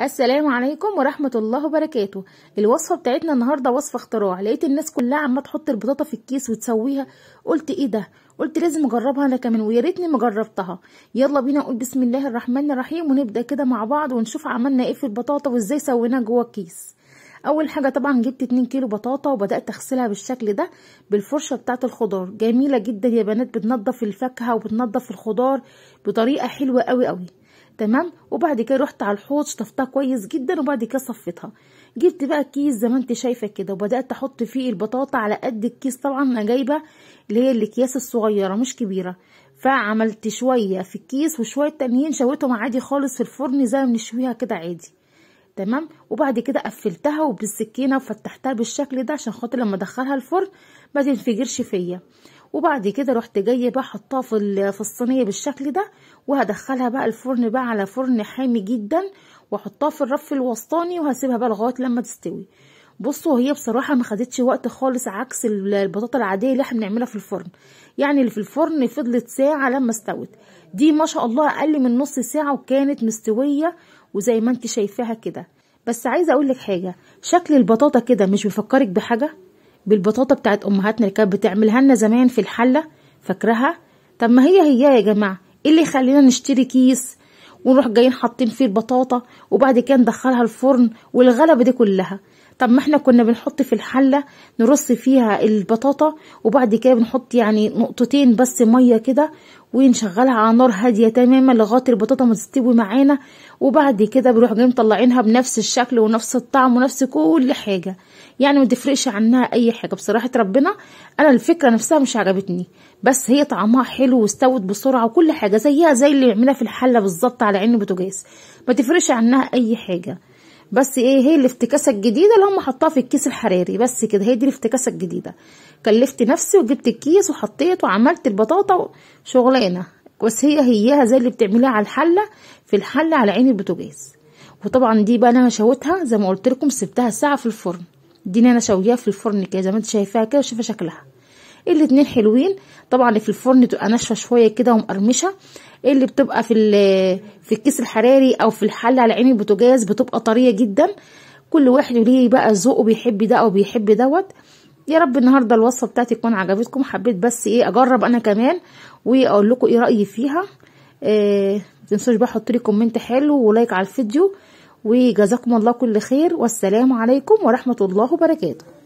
السلام عليكم ورحمة الله وبركاته الوصفة بتاعتنا النهاردة وصفة اختراع لقيت الناس كلها عمالة تحط البطاطا في الكيس وتسويها قلت ايه ده قلت لازم اجربها انا كمان ويا ريتني ما جربتها يلا بينا نقول بسم الله الرحمن الرحيم ونبدأ كده مع بعض ونشوف عملنا ايه في البطاطا وازاي سويناها جوه الكيس اول حاجة طبعا جبت 2 كيلو بطاطا وبدأت اغسلها بالشكل ده بالفرشة بتاعة الخضار جميلة جدا يا بنات بتنضف الفاكهة وبتنضف الخضار بطريقة حلوة قوي قوي تمام وبعد كده رحت على الحوض شطفتها كويس جدا وبعد كده صفيتها جبت بقى كيس زي ما انت شايفه كده وبدات احط فيه البطاطا على قد الكيس طبعا انا جايبه اللي هي الاكياس الصغيره مش كبيره فعملت شويه في الكيس وشويه تانيين شويتهم عادي خالص في الفرن زي ما بنشويها كده عادي تمام وبعد كده قفلتها وبالسكينه وفتحتها بالشكل ده عشان خاطر لما ادخلها الفرن ما تنفجرش فيا وبعد كده رحت جايه بقى حطاه في في الصينيه بالشكل ده وهدخلها بقى الفرن بقى على فرن حامي جدا واحطها في الرف الوسطاني وهسيبها بقى لغايه لما تستوي بصوا هي بصراحه ما خدتش وقت خالص عكس البطاطا العاديه اللي احنا بنعملها في الفرن يعني اللي في الفرن فضلت ساعه لما استوت دي ما شاء الله اقل من نص ساعه وكانت مستويه وزي ما انت شايفاها كده بس عايزه اقول لك حاجه شكل البطاطا كده مش بيفكرك بحاجه بالبطاطا بتاعت امهاتنا اللي كانت بتعملها لنا زمان في الحله فاكرها طب ما هي هي يا جماعه ايه اللي يخلينا نشتري كيس ونروح جايين حاطين فيه البطاطا وبعد كده ندخلها الفرن والغلبه دي كلها طب ما احنا كنا بنحط في الحلة نرص فيها البطاطا وبعد كده بنحط يعني نقطتين بس مية كده ونشغلها على نار هادية تماما لغاية البطاطا ما تستوي معانا وبعد كده بنروح جايين مطلعينها بنفس الشكل ونفس الطعم ونفس كل حاجة يعني ما تفرقش عنها اي حاجة بصراحة ربنا انا الفكرة نفسها مش عجبتني بس هي طعمها حلو واستوت بسرعة وكل حاجة زيها زي اللي بيعملها في الحلة بالظبط على عين بوتاجاز ما تفرقش عنها اي حاجة بس ايه هي الافتكاسه الجديده اللي هم حطوها في الكيس الحراري بس كده هي دي الافتكاسه الجديده كلفت نفسي وجبت الكيس وحطيت وعملت البطاطا شغلانه بس هي هيها زي اللي بتعمليها على الحله في الحله على عين البوتاجاز وطبعا دي بقى انا شويتها زي ما قلت لكم سبتها ساعه في الفرن دي انا شويها في الفرن كده زي ما انت شايفاها كده وشايفه شكلها الاتنين حلوين طبعا اللي في الفرن تبقى ناشفه شويه كده ومقرمشه اللي بتبقى في في الكيس الحراري او في الحل على عين البوتاجاز بتبقى طريه جدا كل واحد ليه بقى ذوقه بيحب ده او بيحب دوت يا رب النهارده الوصفه بتاعتي تكون عجبتكم حبيت بس ايه اجرب انا كمان واقول لكم ايه رايي فيها إيه تنسوش بقى احط لي كومنت حلو ولايك على الفيديو وجزاكم الله كل خير والسلام عليكم ورحمه الله وبركاته